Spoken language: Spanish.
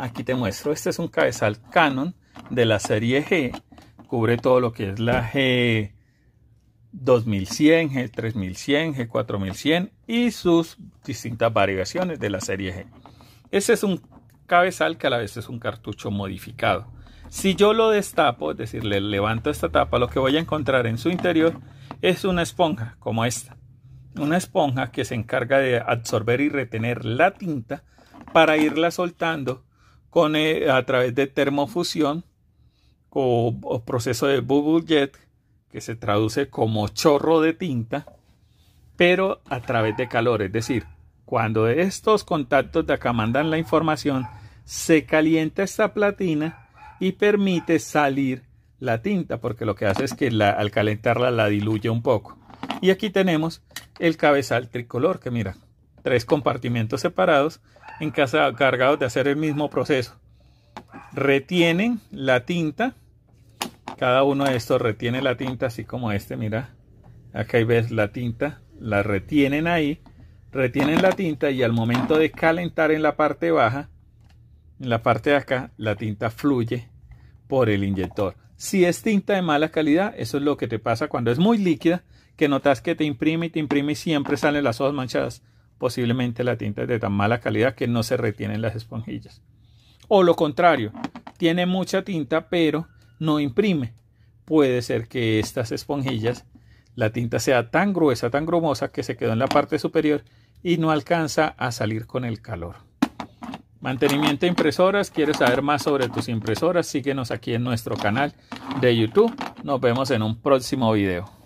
Aquí te muestro, este es un cabezal Canon de la serie G, cubre todo lo que es la G2100, G3100, G4100 y sus distintas variaciones de la serie G. Este es un cabezal que a la vez es un cartucho modificado. Si yo lo destapo, es decir, le levanto esta tapa, lo que voy a encontrar en su interior es una esponja como esta. Una esponja que se encarga de absorber y retener la tinta para irla soltando eh, a través de termofusión o, proceso de bubble jet, que se traduce como chorro de tinta, pero a través de calor. Es decir, cuando estos contactos de acá mandan la información, se calienta esta platina y permite salir la tinta, porque lo que hace es que al calentarla la diluye un poco. Y aquí tenemos el cabezal tricolor, que mira, tres compartimentos separados en casa cargados de hacer el mismo proceso. Retienen la tinta, cada uno de estos retiene la tinta así como este, mira, acá ves la tinta, la retienen ahí, retienen la tinta y al momento de calentar en la parte baja, en la parte de acá, la tinta fluye por el inyector. Si es tinta de mala calidad, eso es lo que te pasa cuando es muy líquida, que notas que te imprime y te imprime y siempre salen las hojas manchadas posiblemente la tinta es de tan mala calidad que no se retienen las esponjillas. O lo contrario, tiene mucha tinta pero no imprime. Puede ser que estas esponjillas, la tinta sea tan gruesa, tan grumosa que se quedó en la parte superior y no alcanza a salir con el calor. Mantenimiento de impresoras, quieres saber más sobre tus impresoras, síguenos aquí en nuestro canal de YouTube. Nos vemos en un próximo video.